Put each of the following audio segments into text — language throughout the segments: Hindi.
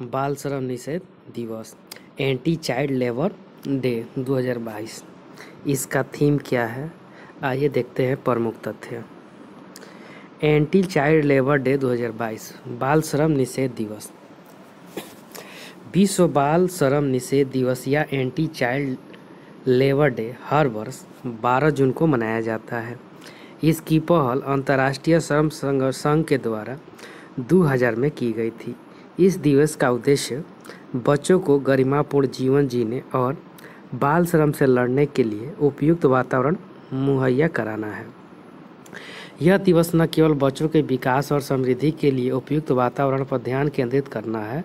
बाल श्रम निषेध दिवस एंटी चाइल्ड लेबर डे 2022 इसका थीम क्या है आइए देखते हैं प्रमुख तथ्य एंटी चाइल्ड लेबर डे 2022 बाल श्रम निषेध दिवस विश्व बाल श्रम निषेध दिवस या एंटी चाइल्ड लेबर डे हर वर्ष 12 जून को मनाया जाता है इसकी पहल अंतर्राष्ट्रीय श्रम संघ के द्वारा 2000 में की गई थी इस दिवस का उद्देश्य बच्चों को गरिमापूर्ण जीवन जीने और बाल श्रम से लड़ने के लिए उपयुक्त वातावरण मुहैया कराना है यह दिवस न केवल बच्चों के विकास और समृद्धि के लिए उपयुक्त वातावरण पर ध्यान केंद्रित करना है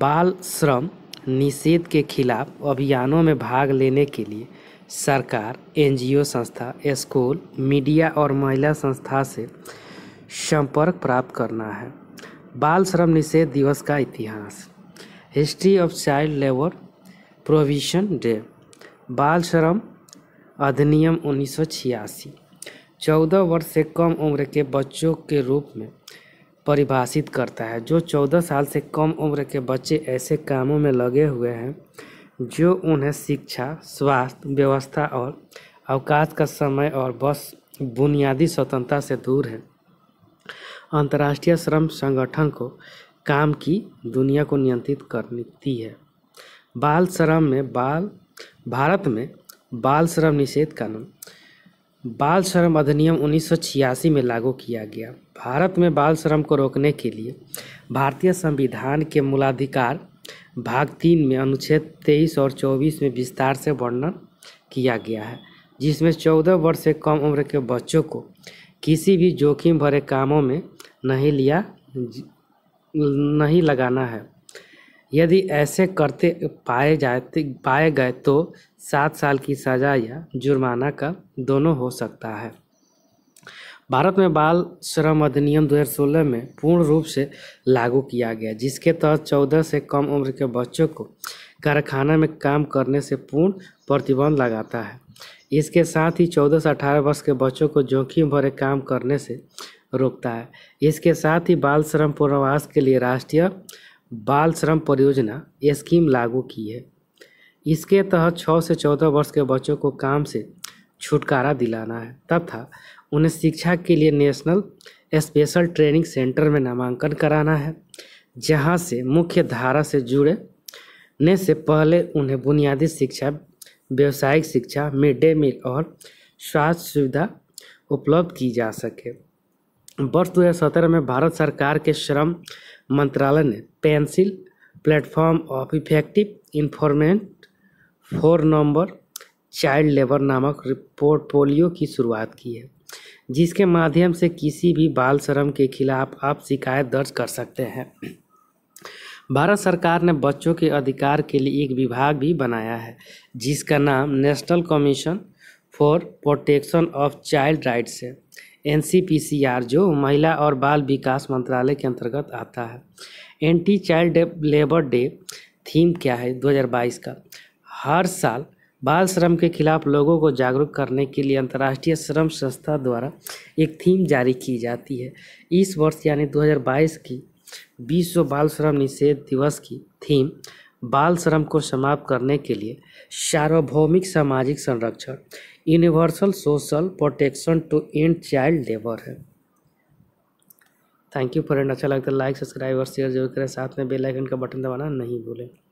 बाल श्रम निषेध के खिलाफ अभियानों में भाग लेने के लिए सरकार एनजीओ संस्था स्कूल मीडिया और महिला संस्था से संपर्क प्राप्त करना है बाल श्रम निषेध दिवस का इतिहास history of child labour prohibition day बाल श्रम अधिनियम छियासी चौदह वर्ष से कम उम्र के बच्चों के रूप में परिभाषित करता है जो चौदह साल से कम उम्र के बच्चे ऐसे कामों में लगे हुए हैं जो उन्हें शिक्षा स्वास्थ्य व्यवस्था और अवकाश का समय और बस बुनियादी स्वतंत्रता से दूर है अंतर्राष्ट्रीय श्रम संगठन को काम की दुनिया को नियंत्रित करती है बाल श्रम में बाल भारत में बाल श्रम निषेध कानून बाल श्रम अधिनियम उन्नीस में लागू किया गया भारत में बाल श्रम को रोकने के लिए भारतीय संविधान के मूलाधिकार भाग तीन में अनुच्छेद 23 और 24 में विस्तार से वर्णन किया गया है जिसमें 14 वर्ष से कम उम्र के बच्चों को किसी भी जोखिम भरे कामों में नहीं लिया नहीं लगाना है यदि ऐसे करते पाए जाते पाए गए तो सात साल की सज़ा या जुर्माना का दोनों हो सकता है भारत में बाल श्रम अधिनियम 2016 में पूर्ण रूप से लागू किया गया जिसके तहत 14 से कम उम्र के बच्चों को कारखाना में काम करने से पूर्ण प्रतिबंध लगाता है इसके साथ ही 14 से 18 वर्ष के बच्चों को जोखिम भरे काम करने से रोकता है इसके साथ ही बाल श्रम पुनर्वास के लिए राष्ट्रीय बाल श्रम परियोजना स्कीम लागू की है इसके तहत छः से चौदह वर्ष के बच्चों को काम से छुटकारा दिलाना है तथा उन्हें शिक्षा के लिए नेशनल स्पेशल ट्रेनिंग सेंटर में नामांकन कराना है जहां से मुख्य धारा से जुड़े ने से पहले उन्हें बुनियादी शिक्षा व्यावसायिक शिक्षा मिड डे मील और स्वास्थ्य सुविधा उपलब्ध की जा सके वर्ष दो हज़ार सत्रह में भारत सरकार के श्रम मंत्रालय ने pencil platform of effective enforcement for number child labour नामक रिपोर्ट पोलियो की शुरुआत की है जिसके माध्यम से किसी भी बाल श्रम के खिलाफ आप शिकायत दर्ज कर सकते हैं भारत सरकार ने बच्चों के अधिकार के लिए एक विभाग भी बनाया है जिसका नाम national commission for protection of child rights है एन जो महिला और बाल विकास मंत्रालय के अंतर्गत आता है anti child labour day theme क्या है 2022 का हर साल बाल श्रम के खिलाफ लोगों को जागरूक करने के लिए अंतर्राष्ट्रीय श्रम संस्था द्वारा एक थीम जारी की जाती है इस वर्ष यानी 2022 की विश्व बाल श्रम निषेध दिवस की थीम बाल श्रम को समाप्त करने के लिए सार्वभौमिक सामाजिक संरक्षण universal social protection to end child labour है थैंक यू फ्रेंड अच्छा लगता है लाइक सब्सक्राइब और शेयर जरूर करें साथ में बेल आइकन का बटन दबाना नहीं भूलें